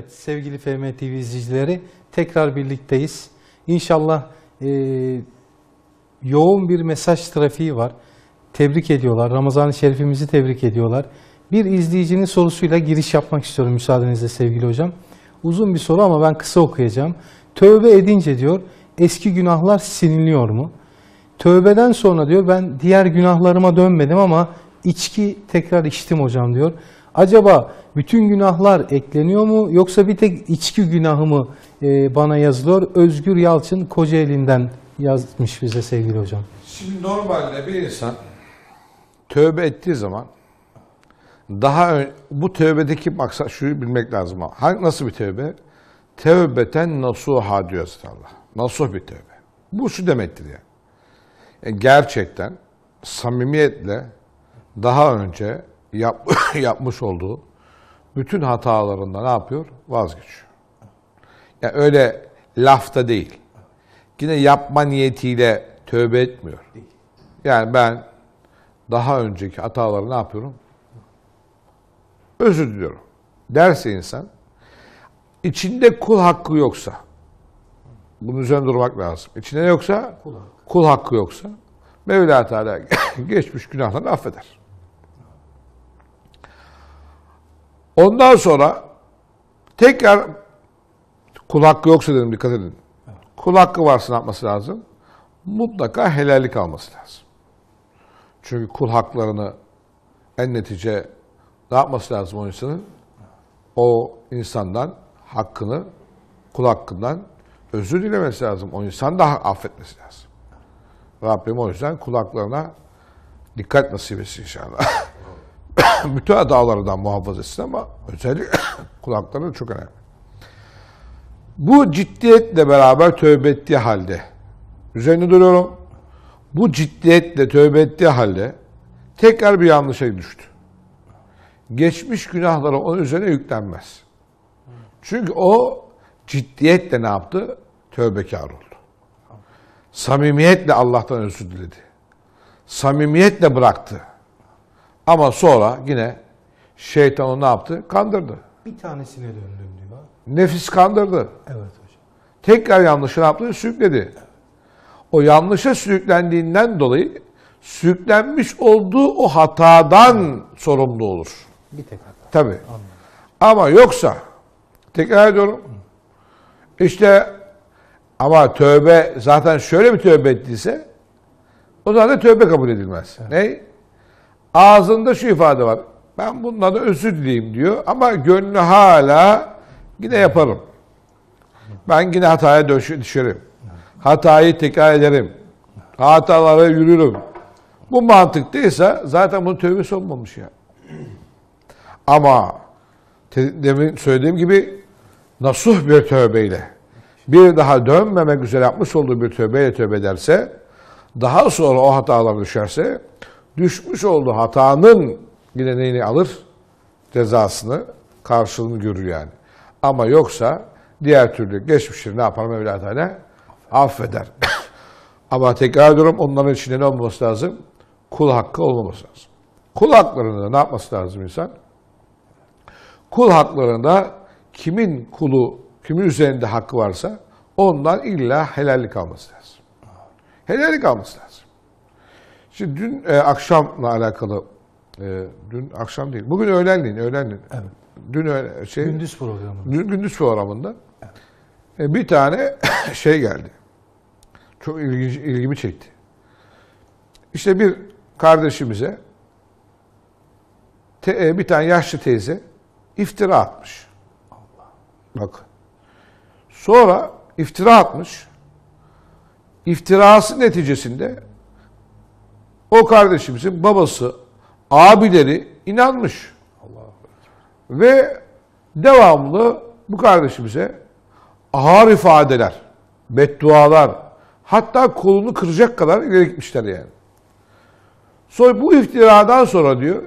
Evet sevgili FM TV izleyicileri tekrar birlikteyiz. İnşallah e, yoğun bir mesaj trafiği var. Tebrik ediyorlar. Ramazan-ı Şerifimizi tebrik ediyorlar. Bir izleyicinin sorusuyla giriş yapmak istiyorum müsaadenizle sevgili hocam. Uzun bir soru ama ben kısa okuyacağım. Tövbe edince diyor eski günahlar siliniyor mu? Tövbeden sonra diyor ben diğer günahlarıma dönmedim ama içki tekrar içtim hocam diyor. Acaba bütün günahlar ekleniyor mu yoksa bir tek içki günahı mı e, bana yazılıyor? Özgür Yalçın Kocaeli'nden yazmış bize sevgili hocam. Şimdi normalde bir insan tövbe ettiği zaman daha ön, bu tövbedeki maksat şunu bilmek lazım. Hangi, nasıl bir tövbe? Tevbeten nasuha diyor Allah. Nasuh bir tövbe. Bu şu demektir yani. yani e, gerçekten samimiyetle daha önce yap, yapmış olduğu bütün hatalarında ne yapıyor? Vazgeçiyor. Yani öyle lafta değil. Yine yapma niyetiyle tövbe etmiyor. Yani ben daha önceki hataları ne yapıyorum? Özür diliyorum. Derse insan, içinde kul hakkı yoksa, bunun üzerine durmak lazım. İçinde yoksa, kul hakkı, kul hakkı yoksa, Mevla Teala geçmiş günahlarını affeder. Ondan sonra tekrar kul hakkı yoksa dedim dikkat edin. Kul hakkı varsa atması lazım? Mutlaka helallik alması lazım. Çünkü kul haklarını en netice ne yapması lazım o insanın? O insandan hakkını, kul hakkından özür dilemesi lazım. O insan da affetmesi lazım. Rabbim o yüzden kulaklarına dikkat nasip etsin inşallah. bütün hatalarından muhafaza etsin ama özellikle kulakları çok önemli. Bu ciddiyetle beraber tövbe ettiği halde, üzerine duruyorum, bu ciddiyetle tövbe ettiği halde tekrar bir yanlışa düştü. Geçmiş günahları onun üzerine yüklenmez. Çünkü o ciddiyetle ne yaptı? Tövbekar oldu. Samimiyetle Allah'tan özür diledi. Samimiyetle bıraktı. Ama sonra yine şeytan onu ne yaptı? Kandırdı. Bir tanesine döndüm diyor. Nefis kandırdı. Evet hocam. Tekrar yanlışını yaptı, sürükledi. O yanlışa sürüklendiğinden dolayı sürüklenmiş olduğu o hatadan evet. sorumlu olur. Bir tek hata. Tabii. Anladım. Ama yoksa tekrar ediyorum. İşte ama tövbe zaten şöyle bir tövbe ettiyse o zaman da tövbe kabul edilmez. Evet. Ne? Ağzında şu ifade var. Ben bundan da özür dileyim diyor ama gönlü hala yine yaparım. Ben yine hataya düşerim. Hatayı tekrar ederim. Hatalara yürürüm. Bu mantıktaysa zaten bunun tövbesi olmamış ya. Ama demin söylediğim gibi nasuh bir tövbeyle bir daha dönmemek üzere yapmış olduğu bir tövbeyle tövbe ederse daha sonra o hatalara düşerse düşmüş olduğu hatanın yine alır? Cezasını, karşılığını görür yani. Ama yoksa diğer türlü geçmişleri ne yapar Mevla Teala? Affeder. Ama tekrar ediyorum onların içinde ne olması lazım? Kul hakkı olmaması lazım. Kul haklarında ne yapması lazım insan? Kul haklarında kimin kulu, kimin üzerinde hakkı varsa ondan illa helallik alması lazım. Helallik alması lazım. Şimdi dün e, akşamla alakalı, e, dün akşam değil, bugün öğlenleyin, öğlenleyin. Evet. Dün öğle, şey, gündüz programında. Dün gündüz programında evet. e, bir tane şey geldi. Çok ilginç, ilgimi çekti. İşte bir kardeşimize te, e, bir tane yaşlı teyze iftira atmış. Allah. Bak. Sonra iftira atmış. İftirası neticesinde o kardeşimizin babası, abileri inanmış. Allah Ve devamlı bu kardeşimize ağır ifadeler, beddualar, hatta kolunu kıracak kadar ileri gitmişler yani. Sonra bu iftiradan sonra diyor,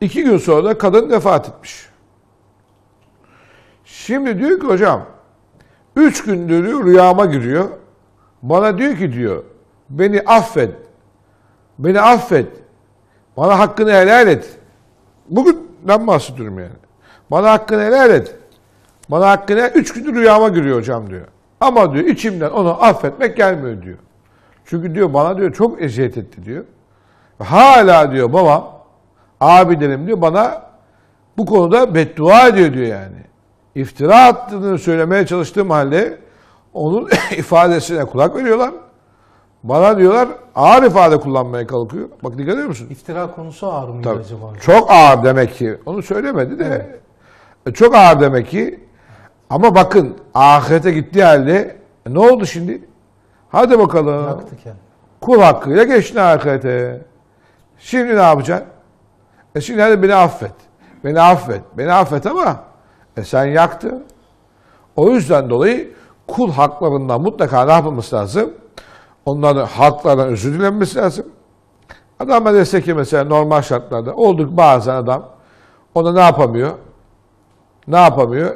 iki gün sonra da kadın vefat etmiş. Şimdi diyor ki hocam, üç gündür rüyama giriyor. Bana diyor ki diyor, beni affet, Beni affet. Bana hakkını helal et. Bugün ben bahsediyorum yani. Bana hakkını helal et. Bana hakkını üç gündür rüyama giriyor hocam diyor. Ama diyor içimden onu affetmek gelmiyor diyor. Çünkü diyor bana diyor çok eziyet etti diyor. Hala diyor babam, abilerim diyor bana bu konuda beddua ediyor diyor yani. İftira attığını söylemeye çalıştığım halde onun ifadesine kulak veriyorlar. Bana diyorlar ağır ifade kullanmaya kalkıyor. Bak dikkat ediyor musun? İftira konusu ağır mıydı Tabii. acaba? Çok ağır demek ki. Onu söylemedi de. Evet. E, çok ağır demek ki. Ama bakın ahirete gittiği halde e, ne oldu şimdi? Hadi bakalım. Yaktı kendini. Kul hakkıyla geçti ahirete. Şimdi ne yapacaksın? E şimdi hadi beni affet. Beni affet. Beni affet ama e sen yaktın. O yüzden dolayı kul haklarından mutlaka ne yapılması lazım? Onların halklardan özür dilenmesi lazım. Adama dese ki mesela normal şartlarda olduk bazen adam ona ne yapamıyor? Ne yapamıyor?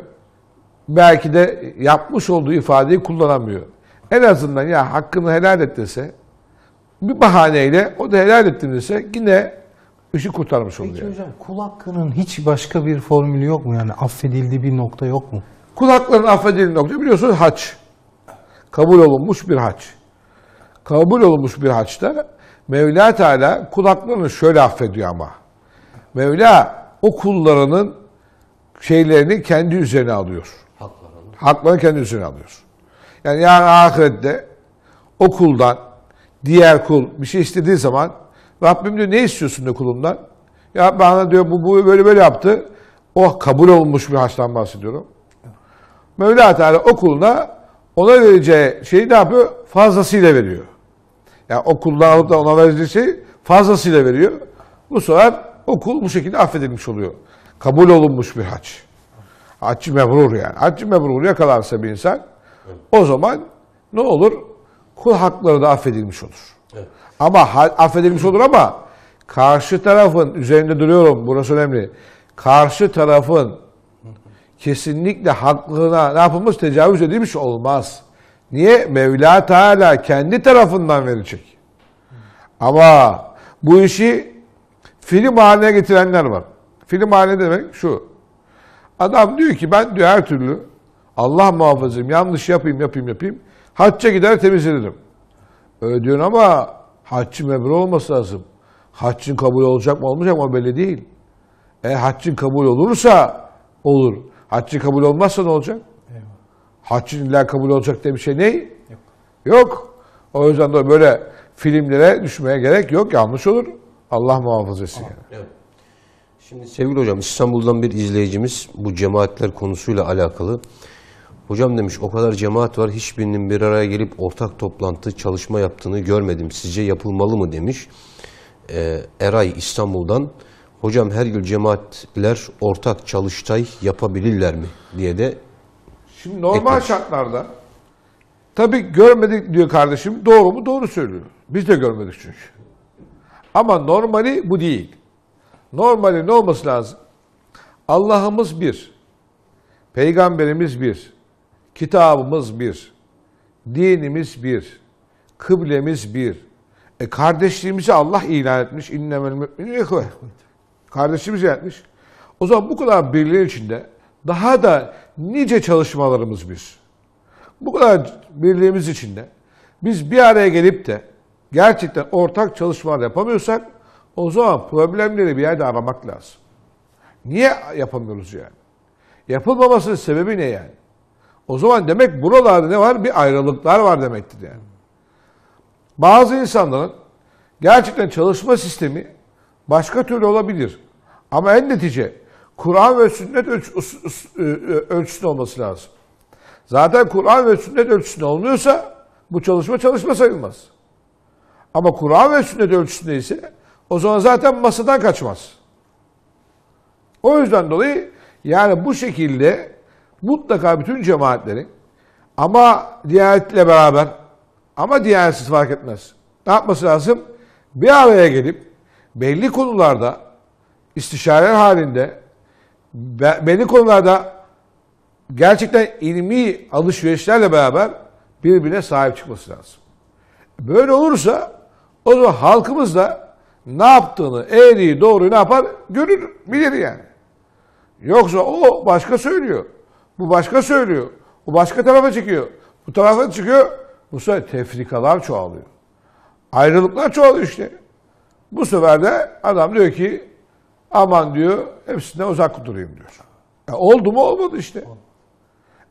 Belki de yapmış olduğu ifadeyi kullanamıyor. En azından ya hakkını helal et dese bir bahaneyle o da helal ettim dese yine işi kurtarmış oluyor. Peki yani. hocam kul hakkının hiç başka bir formülü yok mu? Yani affedildiği bir nokta yok mu? Kul hakkının affedildiği nokta biliyorsunuz haç. Kabul olunmuş bir haç kabul olmuş bir haçta Mevla Teala kulaklarını şöyle affediyor ama. Mevla o kullarının şeylerini kendi üzerine alıyor. Haklarını. Haklarını kendi üzerine alıyor. Yani yani ahirette o kuldan diğer kul bir şey istediği zaman Rabbim diyor ne istiyorsun diyor kulundan? Ya bana diyor bu, bu böyle böyle yaptı. Oh kabul olmuş bir haçtan bahsediyorum. Mevla Teala o kuluna ona vereceği şeyi ne yapıyor? Fazlasıyla veriyor. Yani o alıp da ona vereceği fazlasıyla veriyor. Bu sefer okul bu şekilde affedilmiş oluyor. Kabul olunmuş bir hac. Haccı mebrur yani. Haccı mebrur yakalarsa bir insan o zaman ne olur? Kul hakları da affedilmiş olur. Ama affedilmiş olur ama karşı tarafın üzerinde duruyorum burası önemli. Karşı tarafın kesinlikle hakkına ne yapılmış tecavüz edilmiş olmaz. Niye? Mevla Teala kendi tarafından verecek. Ama bu işi film haline getirenler var. Film haline demek şu. Adam diyor ki ben diyor her türlü Allah muhafazım yanlış yapayım yapayım yapayım. Hacca gider temizlenirim. Öyle diyorsun ama haccı mebrur olması lazım. Haccın kabul olacak mı olmayacak mı o belli değil. E haccın kabul olursa olur. Haccı kabul olmazsa ne olacak? Eyvallah. Haccın illa kabul olacak diye bir şey ne? Yok. Yok. O yüzden de böyle filmlere düşmeye gerek yok. Yanlış olur. Allah muhafaza etsin. Yani. Şimdi sevgili hocam İstanbul'dan bir izleyicimiz bu cemaatler konusuyla alakalı. Hocam demiş o kadar cemaat var hiçbirinin bir araya gelip ortak toplantı çalışma yaptığını görmedim. Sizce yapılmalı mı demiş. Ee, Eray İstanbul'dan hocam her gün cemaatler ortak çalıştay yapabilirler mi diye de Şimdi normal ekler. şartlarda tabii görmedik diyor kardeşim doğru mu doğru söylüyor. Biz de görmedik çünkü. Ama normali bu değil. Normali ne olması lazım? Allah'ımız bir. Peygamberimiz bir. Kitabımız bir. Dinimiz bir. Kıblemiz bir. E kardeşliğimizi Allah ilan etmiş. İnnemel müminü Kardeşimiz yetmiş. O zaman bu kadar birliğin içinde daha da nice çalışmalarımız biz. Bu kadar birliğimiz içinde biz bir araya gelip de gerçekten ortak çalışmalar yapamıyorsak o zaman problemleri bir yerde aramak lazım. Niye yapamıyoruz yani? Yapılmamasının sebebi ne yani? O zaman demek buralarda ne var? Bir ayrılıklar var demektir yani. Bazı insanların gerçekten çalışma sistemi Başka türlü olabilir. Ama en netice Kur'an ve sünnet e, e, ölçüsünde olması lazım. Zaten Kur'an ve sünnet ölçüsünde olmuyorsa bu çalışma çalışma sayılmaz. Ama Kur'an ve sünnet ölçüsünde ise o zaman zaten masadan kaçmaz. O yüzden dolayı yani bu şekilde mutlaka bütün cemaatlerin ama diyanetle beraber ama diyanetsiz fark etmez. Ne yapması lazım? Bir araya gelip belli konularda istişareler halinde belli konularda gerçekten ilmi alışverişlerle beraber birbirine sahip çıkması lazım. Böyle olursa o zaman halkımız da ne yaptığını, eğriyi, doğruyu ne yapar görür, bilir yani. Yoksa o başka söylüyor. Bu başka söylüyor. Bu başka tarafa çıkıyor. Bu tarafa çıkıyor. Bu sefer tefrikalar çoğalıyor. Ayrılıklar çoğalıyor işte. Bu sefer de adam diyor ki aman diyor hepsinden uzak durayım diyor. E, oldu mu olmadı işte.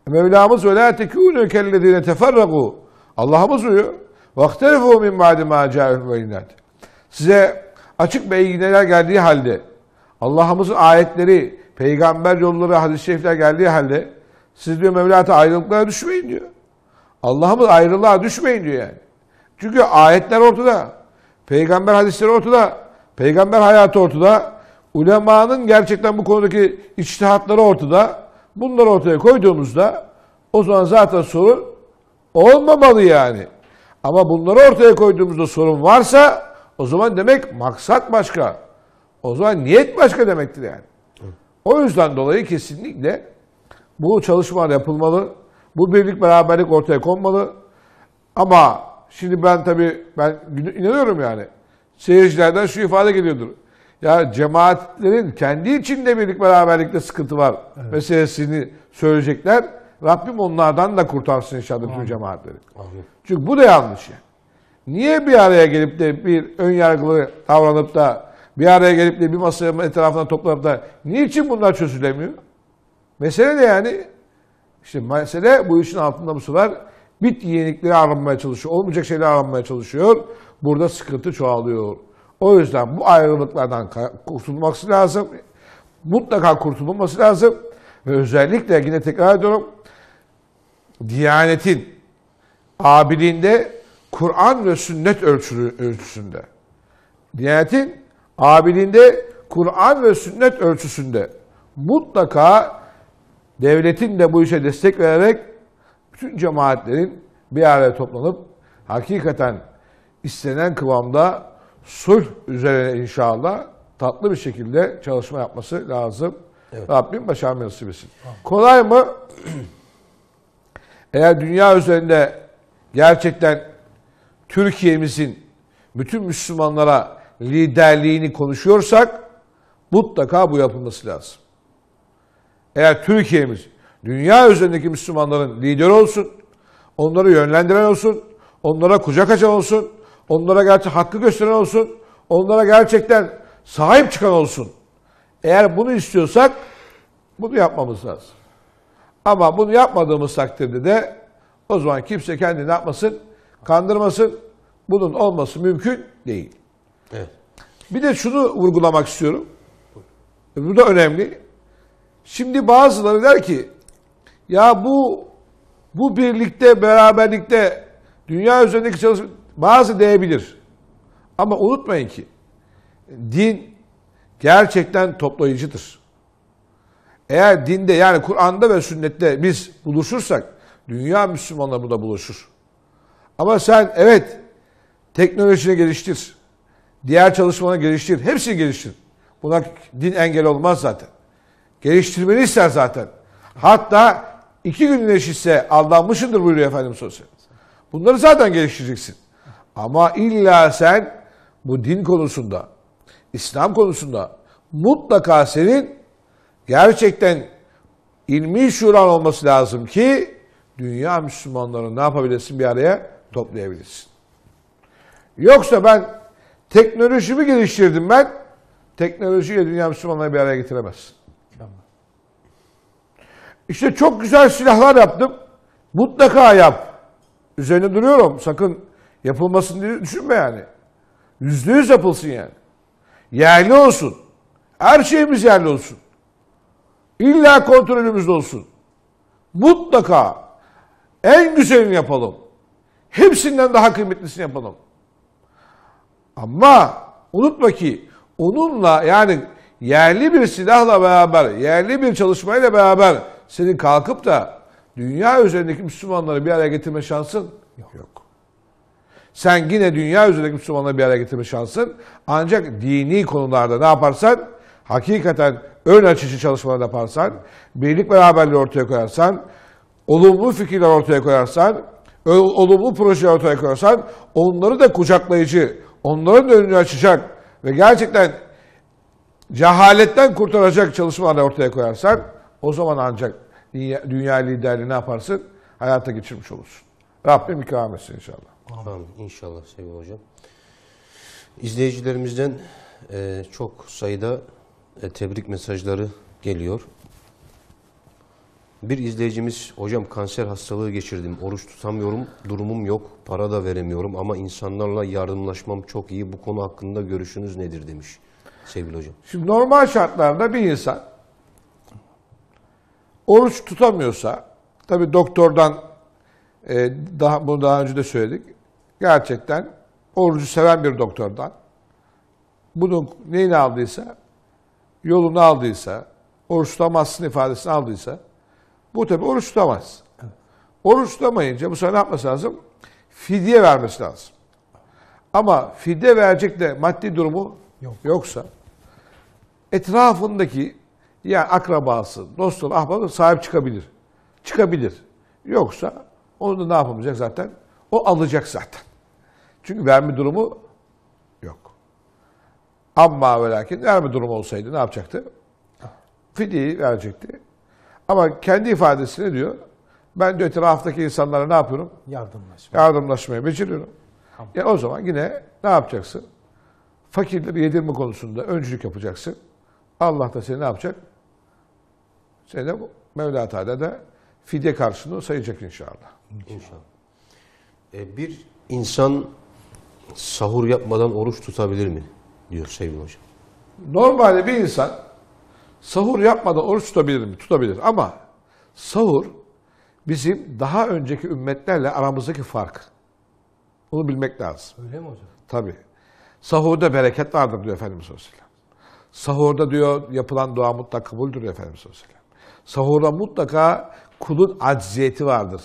E, Mevlamız ve la tekûnü kellezîne teferragû. Allah'ımız diyor. Vakterifû min ba'di mâ câehum ve Size açık beyinler geldiği halde Allah'ımızın ayetleri, peygamber yolları, hadis-i şerifler geldiği halde siz diyor Mevla'ta ayrılıklara düşmeyin diyor. Allah'ımız ayrılığa düşmeyin diyor yani. Çünkü ayetler ortada. Peygamber hadisleri ortada. Peygamber hayatı ortada. Ulemanın gerçekten bu konudaki içtihatları ortada. Bunları ortaya koyduğumuzda o zaman zaten sorun olmamalı yani. Ama bunları ortaya koyduğumuzda sorun varsa o zaman demek maksat başka. O zaman niyet başka demektir yani. O yüzden dolayı kesinlikle bu çalışmalar yapılmalı. Bu birlik beraberlik ortaya konmalı. Ama şimdi ben tabii ben inanıyorum yani. Seyircilerden şu ifade geliyordur. Ya cemaatlerin kendi içinde birlik beraberlikte sıkıntı var evet. meselesini söyleyecekler. Rabbim onlardan da kurtarsın inşallah tüm cemaatleri. Amin. Çünkü bu da yanlış. Niye bir araya gelip de bir ön yargılı davranıp da bir araya gelip de bir masaya etrafına toplanıp da niçin bunlar çözülemiyor? Mesele de yani işte mesele bu işin altında bu sefer bit yenilikleri aranmaya çalışıyor. Olmayacak şeyler aranmaya çalışıyor. Burada sıkıntı çoğalıyor. O yüzden bu ayrılıklardan kurtulması lazım. Mutlaka kurtulması lazım. Ve özellikle yine tekrar ediyorum. Diyanetin abiliğinde Kur'an ve sünnet ölçülü, ölçüsünde. Diyanetin abiliğinde Kur'an ve sünnet ölçüsünde mutlaka devletin de bu işe destek vererek bütün cemaatlerin bir araya toplanıp hakikaten istenen kıvamda sulh üzerine inşallah tatlı bir şekilde çalışma yapması lazım. Evet. Rabbim başarmayı nasip etsin. Kolay mı? Eğer dünya üzerinde gerçekten Türkiye'mizin bütün Müslümanlara liderliğini konuşuyorsak mutlaka bu yapılması lazım. Eğer Türkiye'miz dünya üzerindeki Müslümanların lideri olsun, onları yönlendiren olsun, onlara kucak açan olsun, onlara gerçi hakkı gösteren olsun, onlara gerçekten sahip çıkan olsun. Eğer bunu istiyorsak bunu yapmamız lazım. Ama bunu yapmadığımız takdirde de o zaman kimse kendini yapmasın, kandırmasın. Bunun olması mümkün değil. Evet. Bir de şunu vurgulamak istiyorum. Bu da önemli. Şimdi bazıları der ki ya bu bu birlikte, beraberlikte dünya üzerindeki çalışma bazı değebilir. Ama unutmayın ki din gerçekten toplayıcıdır. Eğer dinde yani Kur'an'da ve sünnette biz buluşursak dünya Müslümanları burada buluşur. Ama sen evet teknolojini geliştir. Diğer çalışmanı geliştir. Hepsini geliştir. Buna din engel olmaz zaten. Geliştirmeni ister zaten. Hatta iki gün eşitse aldanmışındır buyuruyor efendim Sosyal. Bunları zaten geliştireceksin. Ama illa sen bu din konusunda, İslam konusunda mutlaka senin gerçekten ilmi şuran olması lazım ki dünya Müslümanlarını ne yapabilirsin bir araya toplayabilirsin. Yoksa ben teknolojimi geliştirdim ben, teknolojiyle dünya Müslümanları bir araya getiremezsin. İşte çok güzel silahlar yaptım. Mutlaka yap. Üzerine duruyorum. Sakın yapılmasın diye düşünme yani. Yüzde yüz yapılsın yani. Yerli olsun. Her şeyimiz yerli olsun. İlla kontrolümüzde olsun. Mutlaka en güzelini yapalım. Hepsinden daha kıymetlisini yapalım. Ama unutma ki onunla yani yerli bir silahla beraber, yerli bir çalışmayla beraber senin kalkıp da dünya üzerindeki Müslümanları bir araya getirme şansın yok. yok. Sen yine dünya üzerindeki Müslümanları bir araya getirme şansın. Ancak dini konularda ne yaparsan hakikaten ön açıcı çalışmalar yaparsan, birlik beraberliği ortaya koyarsan, olumlu fikirler ortaya koyarsan, olumlu projeler ortaya koyarsan onları da kucaklayıcı, onların da önünü açacak ve gerçekten cehaletten kurtaracak çalışmalar ortaya koyarsan o zaman ancak dünya, dünya liderliği ne yaparsın? Hayata geçirmiş olursun. Rabbim ikram etsin inşallah. Amin. inşallah sevgili hocam. İzleyicilerimizden e, çok sayıda e, tebrik mesajları geliyor. Bir izleyicimiz, hocam kanser hastalığı geçirdim, oruç tutamıyorum, durumum yok, para da veremiyorum ama insanlarla yardımlaşmam çok iyi. Bu konu hakkında görüşünüz nedir demiş sevgili hocam. Şimdi normal şartlarda bir insan Oruç tutamıyorsa, tabi doktordan e, daha, bunu daha önce de söyledik. Gerçekten orucu seven bir doktordan bunun neyini aldıysa, yolunu aldıysa, oruç tutamazsın ifadesini aldıysa bu tabi oruç tutamaz. Oruç tutamayınca bu sefer ne yapması lazım? Fidye vermesi lazım. Ama fidye verecek de maddi durumu Yok. yoksa etrafındaki yani akrabası, dostu, ahbabı sahip çıkabilir. Çıkabilir. Yoksa onu da ne yapamayacak zaten? O alacak zaten. Çünkü verme durumu yok. Ama ve lakin verme durumu olsaydı ne yapacaktı? Fidiyi verecekti. Ama kendi ifadesini diyor, ben de etraftaki insanlara ne yapıyorum? Yardımlaşma. Yardımlaşmayı beceriyorum. Tamam. E o zaman yine ne yapacaksın? Fakirleri yedirme konusunda öncülük yapacaksın. Allah da seni ne yapacak? Senede Mevla Teala da fidye karşılığını sayacak inşallah. İnşallah. Ee, bir insan sahur yapmadan oruç tutabilir mi? Diyor Sevgili Hocam. Normalde bir insan sahur yapmadan oruç tutabilir mi? Tutabilir ama sahur bizim daha önceki ümmetlerle aramızdaki fark. Bunu bilmek lazım. Öyle mi hocam? Tabii. Sahurda bereket vardır diyor Efendimiz Aleyhisselam. Sahurda diyor yapılan dua mutlak kabuldür diyor Efendimiz Aleyhisselam. Sahurda mutlaka kulun acziyeti vardır.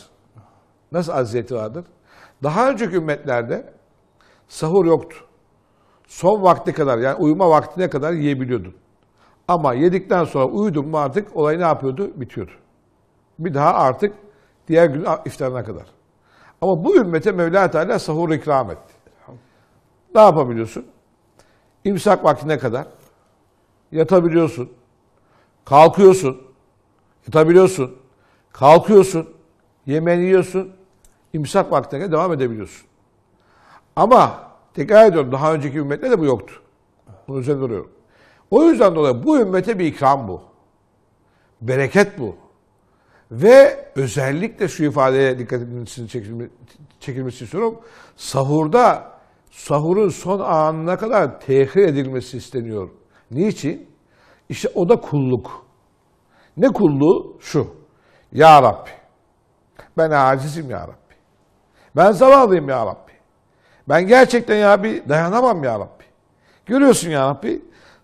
Nasıl acziyeti vardır? Daha önceki ümmetlerde sahur yoktu. Son vakti kadar yani uyuma vaktine kadar yiyebiliyordun. Ama yedikten sonra uyudun mu artık olay ne yapıyordu? Bitiyordu. Bir daha artık diğer gün iftarına kadar. Ama bu ümmete Mevla Teala sahur ikram etti. Ne yapabiliyorsun? İmsak vaktine kadar yatabiliyorsun, kalkıyorsun, yatabiliyorsun, kalkıyorsun, yemeğini yiyorsun, imsak vaktine devam edebiliyorsun. Ama tekrar ediyorum daha önceki ümmetlerde de bu yoktu. Bunun üzerinde duruyorum. O yüzden dolayı bu ümmete bir ikram bu. Bereket bu. Ve özellikle şu ifadeye dikkatinizin çekilmesi istiyorum. Sahurda sahurun son anına kadar tehir edilmesi isteniyor. Niçin? İşte o da kulluk. Ne kulluğu? Şu. Ya Rabbi. Ben acizim ya Rabbi. Ben zavallıyım ya Rabbi. Ben gerçekten ya Rabbi dayanamam ya Rabbi. Görüyorsun ya Rabbi.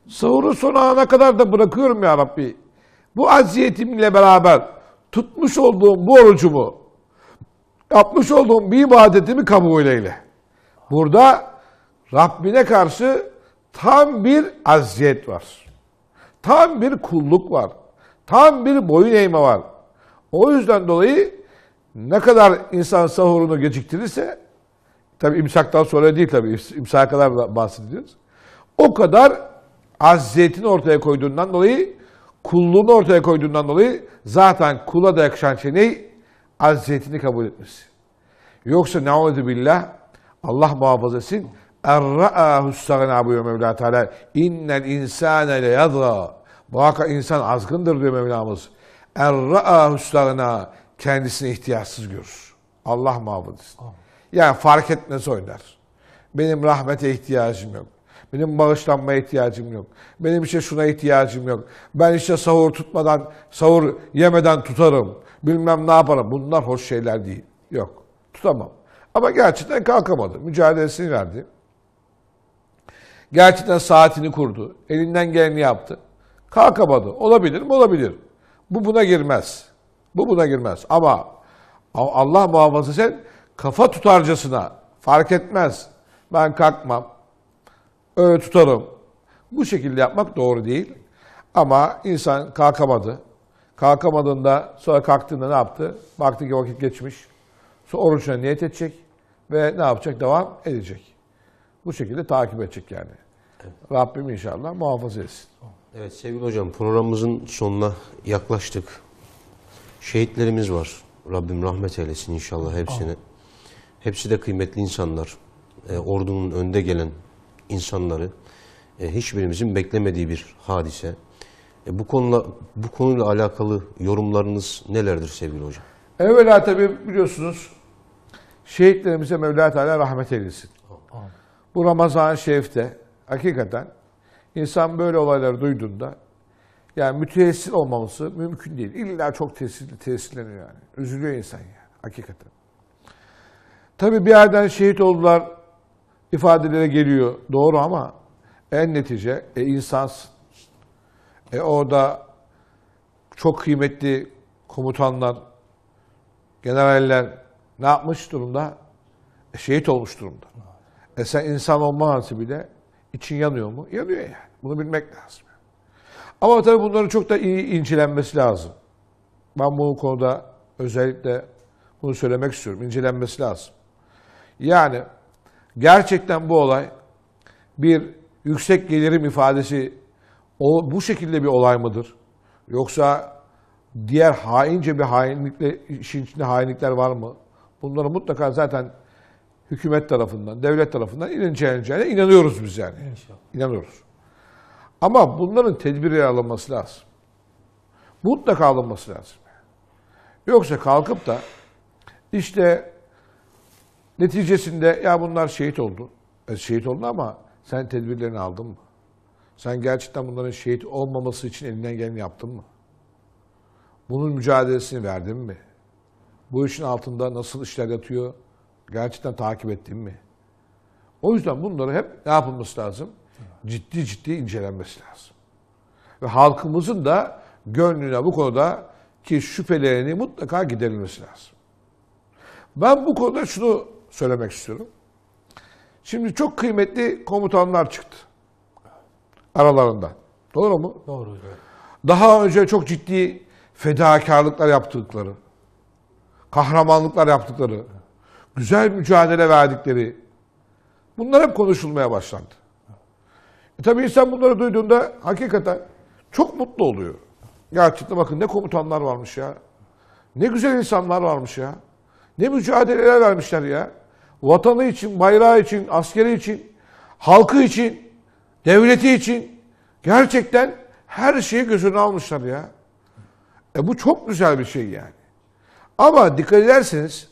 Sahuru son ana kadar da bırakıyorum ya Rabbi. Bu aziyetimle beraber tutmuş olduğum bu orucumu, yapmış olduğum bir ibadetimi kabul eyle. Burada Rabbine karşı tam bir aziyet var. Tam bir kulluk var. Tam bir boyun eğme var. O yüzden dolayı ne kadar insan sahurunu geciktirirse, tabi imsaktan sonra değil tabi, imsaka kadar bahsediyoruz. O kadar aziyetini ortaya koyduğundan dolayı, kulluğunu ortaya koyduğundan dolayı zaten kula da yakışan şey ne? Aziyetini kabul etmesi. Yoksa ne ne'udü billah, Allah muhafaza etsin, اَرْرَآهُ السَّغْنَا buyuruyor Mevla Teala. اِنَّ الْاِنْسَانَ لَيَضْرَى Muhakkak insan azgındır diyor Mevlamız. Er ra'a hüslarına kendisini ihtiyaçsız görür. Allah muhafız. Yani fark etmez oynar. Benim rahmete ihtiyacım yok. Benim bağışlanmaya ihtiyacım yok. Benim işte şuna ihtiyacım yok. Ben işte sahur tutmadan, sahur yemeden tutarım. Bilmem ne yaparım. Bunlar hoş şeyler değil. Yok. Tutamam. Ama gerçekten kalkamadı. Mücadelesini verdi. Gerçekten saatini kurdu. Elinden geleni yaptı. Kalkamadı, Olabilir mi? Olabilir. Bu buna girmez. Bu buna girmez. Ama Allah muhafaza sen kafa tutarcasına fark etmez. Ben kalkmam. Öyle tutarım. Bu şekilde yapmak doğru değil. Ama insan kalkamadı. Kalkamadığında sonra kalktığında ne yaptı? Baktı ki vakit geçmiş. Sonra oruçuna niyet edecek ve ne yapacak? Devam edecek. Bu şekilde takip edecek yani. Evet. Rabbim inşallah muhafaza etsin. Evet sevgili hocam programımızın sonuna yaklaştık. Şehitlerimiz var. Rabbim rahmet eylesin inşallah hepsini Aa. Hepsi de kıymetli insanlar. E, ordunun önde gelen insanları. E, hiçbirimizin beklemediği bir hadise. E, bu konuyla bu konuyla alakalı yorumlarınız nelerdir sevgili hocam? Evvela tabi biliyorsunuz şehitlerimize Mevla Teala rahmet eylesin. Aa. Bu Ramazan-ı Şerif'te hakikaten İnsan böyle olayları duyduğunda yani müteessil olmaması mümkün değil. İlla çok tesirli, tesirleniyor yani. Üzülüyor insan yani hakikaten. Tabi bir yerden şehit oldular ifadelere geliyor. Doğru ama en netice e, insansın. E, orada çok kıymetli komutanlar, generaller ne yapmış durumda? E, şehit olmuş durumda. E sen insan olma bile için yanıyor mu? Yanıyor yani. Bunu bilmek lazım. Ama tabii bunların çok da iyi incelenmesi lazım. Ben bu konuda özellikle bunu söylemek istiyorum. İncelenmesi lazım. Yani gerçekten bu olay bir yüksek gelirim ifadesi o, bu şekilde bir olay mıdır? Yoksa diğer haince bir hainlikle, işin içinde hainlikler var mı? Bunları mutlaka zaten hükümet tarafından, devlet tarafından ilineceğine inanıyoruz biz yani. İnşallah. İnanıyoruz. Ama bunların tedbiri alınması lazım. Mutlaka alınması lazım. Yoksa kalkıp da işte neticesinde ya bunlar şehit oldu. E, şehit oldu ama sen tedbirlerini aldın mı? Sen gerçekten bunların şehit olmaması için elinden geleni yaptın mı? Bunun mücadelesini verdin mi? Bu işin altında nasıl işler yatıyor? Gerçekten takip ettiğim mi? O yüzden bunları hep ne yapılması lazım? Ciddi ciddi incelenmesi lazım. Ve halkımızın da gönlüne bu konuda ki şüphelerini mutlaka giderilmesi lazım. Ben bu konuda şunu söylemek istiyorum. Şimdi çok kıymetli komutanlar çıktı. Aralarından. Doğru mu? Doğru Daha önce çok ciddi fedakarlıklar yaptıkları, kahramanlıklar yaptıkları, güzel mücadele verdikleri bunlar hep konuşulmaya başlandı. E tabii insan bunları duyduğunda hakikaten çok mutlu oluyor. Gerçekten bakın ne komutanlar varmış ya. Ne güzel insanlar varmış ya. Ne mücadeleler vermişler ya. Vatanı için, bayrağı için, askeri için, halkı için, devleti için gerçekten her şeyi gözüne almışlar ya. E bu çok güzel bir şey yani. Ama dikkat ederseniz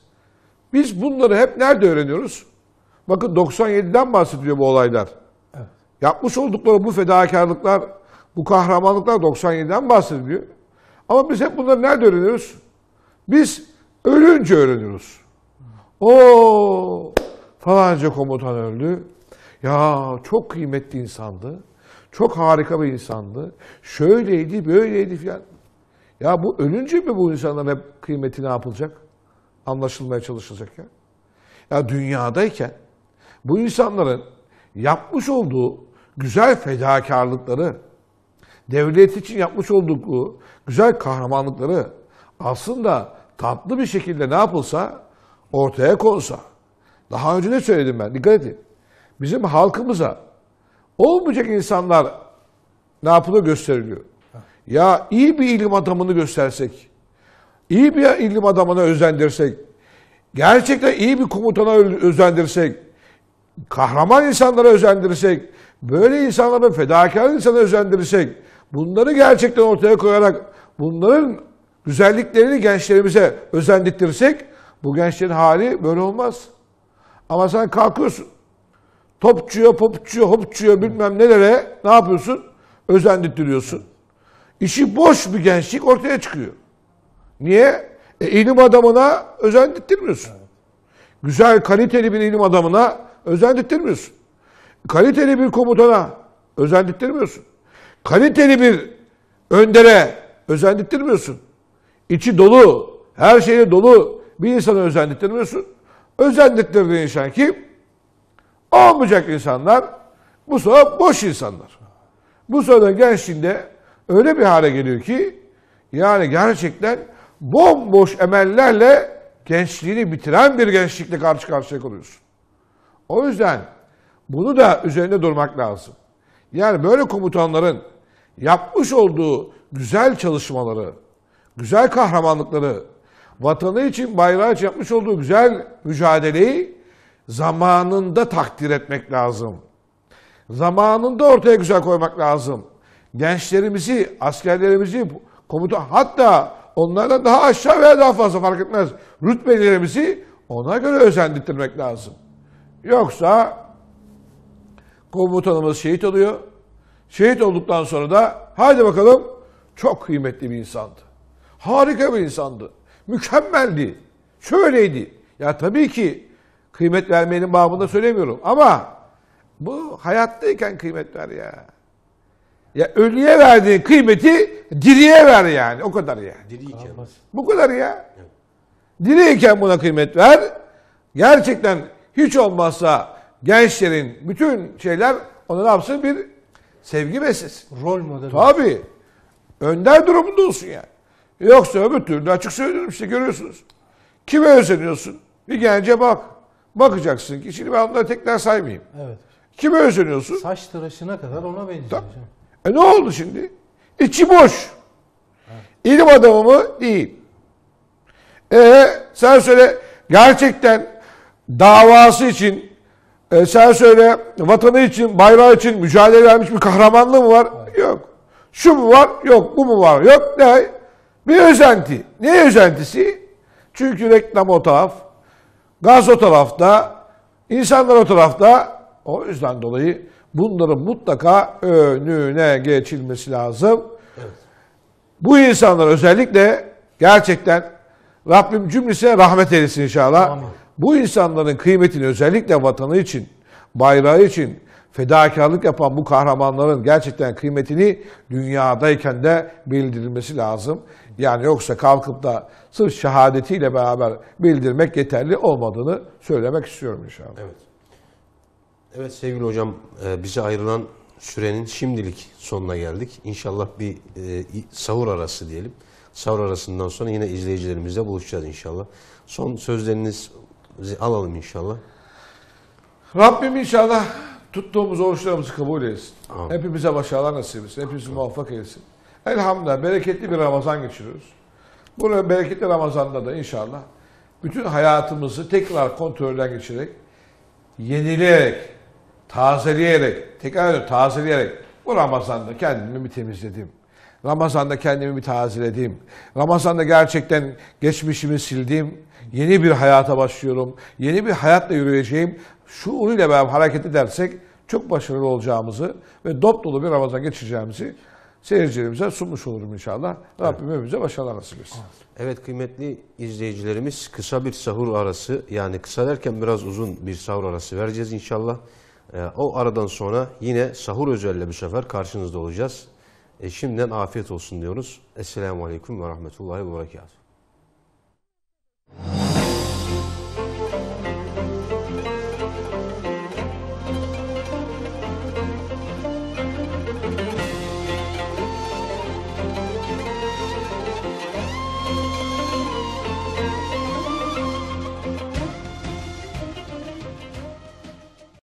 biz bunları hep nerede öğreniyoruz? Bakın 97'den bahsediyor bu olaylar. Evet. Yapmış oldukları bu fedakarlıklar, bu kahramanlıklar 97'den bahsediyor. Ama biz hep bunları nerede öğreniyoruz? Biz ölünce öğreniyoruz. O falanca komutan öldü. Ya çok kıymetli insandı. Çok harika bir insandı. Şöyleydi, böyleydi filan. Ya bu ölünce mi bu insanların hep kıymeti ne yapılacak? anlaşılmaya çalışılacak ya? Ya dünyadayken bu insanların yapmış olduğu güzel fedakarlıkları, devlet için yapmış oldukları güzel kahramanlıkları aslında tatlı bir şekilde ne yapılsa ortaya konsa. Daha önce de söyledim ben dikkat edin. Bizim halkımıza olmayacak insanlar ne yapılıyor gösteriliyor. Ya iyi bir ilim adamını göstersek, iyi bir ilim adamına özendirsek, gerçekten iyi bir komutana özendirsek, kahraman insanlara özendirsek, böyle insanlara, fedakar insanlara özendirsek, bunları gerçekten ortaya koyarak bunların güzelliklerini gençlerimize özendirtirsek bu gençlerin hali böyle olmaz. Ama sen kalkıyorsun. Topçuya, popçuya, hopçuya bilmem nelere ne yapıyorsun? Özendirtiyorsun. İşi boş bir gençlik ortaya çıkıyor. Niye? E, ilim adamına özendirtmiyorsun. Güzel, kaliteli bir ilim adamına özendirtmiyorsun. Kaliteli bir komutana özendirtmiyorsun. Kaliteli bir öndere özendirtmiyorsun. İçi dolu, her şeyi dolu bir insana özendirtmiyorsun. Özendirttirdiğin insan kim? Olmayacak insanlar, bu sonra boş insanlar. Bu sonra gençliğinde öyle bir hale geliyor ki yani gerçekten bomboş emellerle gençliğini bitiren bir gençlikle karşı karşıya kalıyorsun. O yüzden bunu da üzerinde durmak lazım. Yani böyle komutanların yapmış olduğu güzel çalışmaları, güzel kahramanlıkları, vatanı için bayrağı için yapmış olduğu güzel mücadeleyi zamanında takdir etmek lazım. Zamanında ortaya güzel koymak lazım. Gençlerimizi, askerlerimizi, komuta hatta Onlardan daha aşağı veya daha fazla fark etmez. Rütbelerimizi ona göre özendirtmek lazım. Yoksa komutanımız şehit oluyor. Şehit olduktan sonra da haydi bakalım çok kıymetli bir insandı. Harika bir insandı. Mükemmeldi. Şöyleydi. Ya tabii ki kıymet vermeyenin babında söylemiyorum ama bu hayattayken kıymet ver ya. Ya ölüye verdiğin kıymeti diriye ver yani. O kadar ya. Diriyken. Bu kadar ya. Diriyken buna kıymet ver. Gerçekten hiç olmazsa gençlerin bütün şeyler ona ne yapsın? Bir sevgi beslesin. Rol modeli. Tabii. Önder durumunda olsun yani. Yoksa öbür türlü açık söylüyorum işte görüyorsunuz. Kime özeniyorsun? Bir gence bak. Bakacaksın ki şimdi ben onları tekrar saymayayım. Evet. Kime özeniyorsun? Saç tıraşına kadar ona benziyor. Ta- e ne oldu şimdi? İçi boş. İlim adamı mı? Değil. E sen söyle gerçekten davası için e, sen söyle vatanı için, bayrağı için mücadele vermiş bir kahramanlığı mı var? Yok. Şu mu var? Yok. Bu mu var? Yok. Ne? Bir özenti. Ne özentisi? Çünkü reklam o taraf, gaz o tarafta, insanlar o tarafta. O yüzden dolayı Bunların mutlaka önüne geçilmesi lazım. Evet. Bu insanlar özellikle gerçekten Rabbim cümlesine rahmet eylesin inşallah. Amin. Bu insanların kıymetini özellikle vatanı için, bayrağı için fedakarlık yapan bu kahramanların gerçekten kıymetini dünyadayken de bildirilmesi lazım. Yani yoksa kalkıp da sırf şehadetiyle beraber bildirmek yeterli olmadığını söylemek istiyorum inşallah. Evet. Evet sevgili hocam e, bize ayrılan sürenin şimdilik sonuna geldik. İnşallah bir e, sahur arası diyelim. Sahur arasından sonra yine izleyicilerimizle buluşacağız inşallah. Son sözlerinizi alalım inşallah. Rabbim inşallah tuttuğumuz oruçlarımızı kabul etsin. Amin. Hepimize başarılar nasip etsin. Hepimizi muvaffak etsin. Elhamdülillah bereketli bir Ramazan geçiriyoruz. Bu bereketli Ramazan'da da inşallah bütün hayatımızı tekrar kontrolden geçirerek, yenileyerek, tazeleyerek, tekrar ediyorum tazeleyerek bu Ramazan'da kendimi bir temizledim. Ramazan'da kendimi bir tazeledim. Ramazan'da gerçekten geçmişimi sildim. Yeni bir hayata başlıyorum. Yeni bir hayatla yürüyeceğim. şu Şuuruyla ben hareket edersek çok başarılı olacağımızı ve dop dolu bir Ramazan geçireceğimizi seyircilerimize sunmuş olurum inşallah. Evet. Rabbim hepimize başarılar nasip etsin. Evet kıymetli izleyicilerimiz kısa bir sahur arası yani kısa derken biraz uzun bir sahur arası vereceğiz inşallah. Ee, o aradan sonra yine sahur özelle bu sefer karşınızda olacağız. E, şimdiden afiyet olsun diyoruz. Esselamu Aleyküm ve Rahmetullahi ve Berekatuhu.